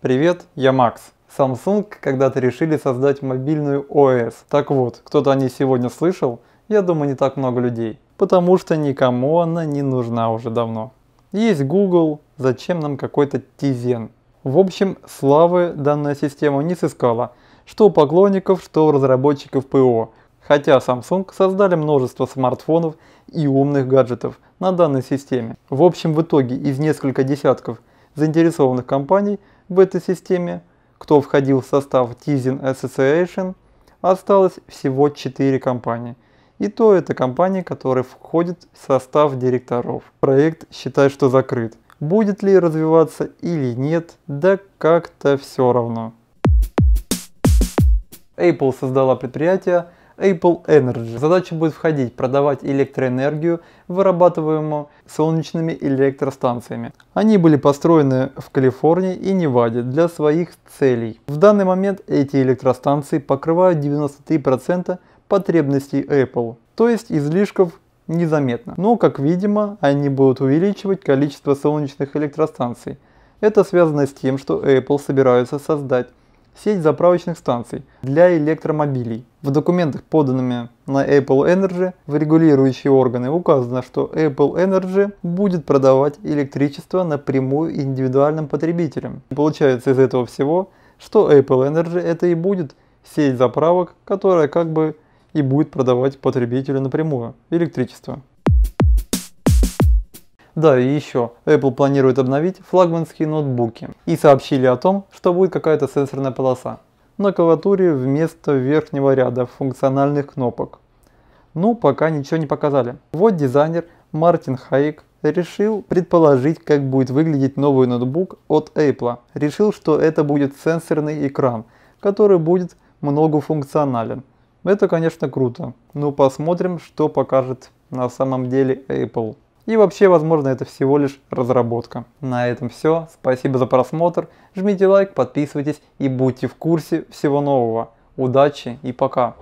Привет, я Макс. Samsung когда-то решили создать мобильную ОС. Так вот, кто-то о ней сегодня слышал, я думаю, не так много людей. Потому что никому она не нужна уже давно. Есть Google, зачем нам какой-то Тизен? В общем, славы данная система не сыскала. Что у поклонников, что у разработчиков ПО. Хотя Samsung создали множество смартфонов и умных гаджетов на данной системе. В общем, в итоге из нескольких десятков заинтересованных компаний – в этой системе, кто входил в состав Tizen Association, осталось всего 4 компании. И то это компании, которые входят в состав директоров. Проект считает, что закрыт. Будет ли развиваться или нет, да как-то все равно. Apple создала предприятие Apple Energy. Задача будет входить продавать электроэнергию, вырабатываемую солнечными электростанциями. Они были построены в Калифорнии и Неваде для своих целей. В данный момент эти электростанции покрывают 93% потребностей Apple, то есть излишков незаметно. Но, как видимо, они будут увеличивать количество солнечных электростанций. Это связано с тем, что Apple собираются создать сеть заправочных станций для электромобилей. В документах, поданными на Apple Energy, в регулирующие органы указано, что Apple Energy будет продавать электричество напрямую индивидуальным потребителям. Получается из этого всего, что Apple Energy это и будет сеть заправок, которая как бы и будет продавать потребителю напрямую электричество. Да, и еще, Apple планирует обновить флагманские ноутбуки и сообщили о том, что будет какая-то сенсорная полоса на клавиатуре вместо верхнего ряда функциональных кнопок. Ну пока ничего не показали. Вот дизайнер Мартин Хайк решил предположить, как будет выглядеть новый ноутбук от Apple. Решил, что это будет сенсорный экран, который будет многофункционален. Это, конечно, круто, но ну, посмотрим, что покажет на самом деле Apple. И вообще, возможно, это всего лишь разработка. На этом все. Спасибо за просмотр. Жмите лайк, подписывайтесь и будьте в курсе всего нового. Удачи и пока.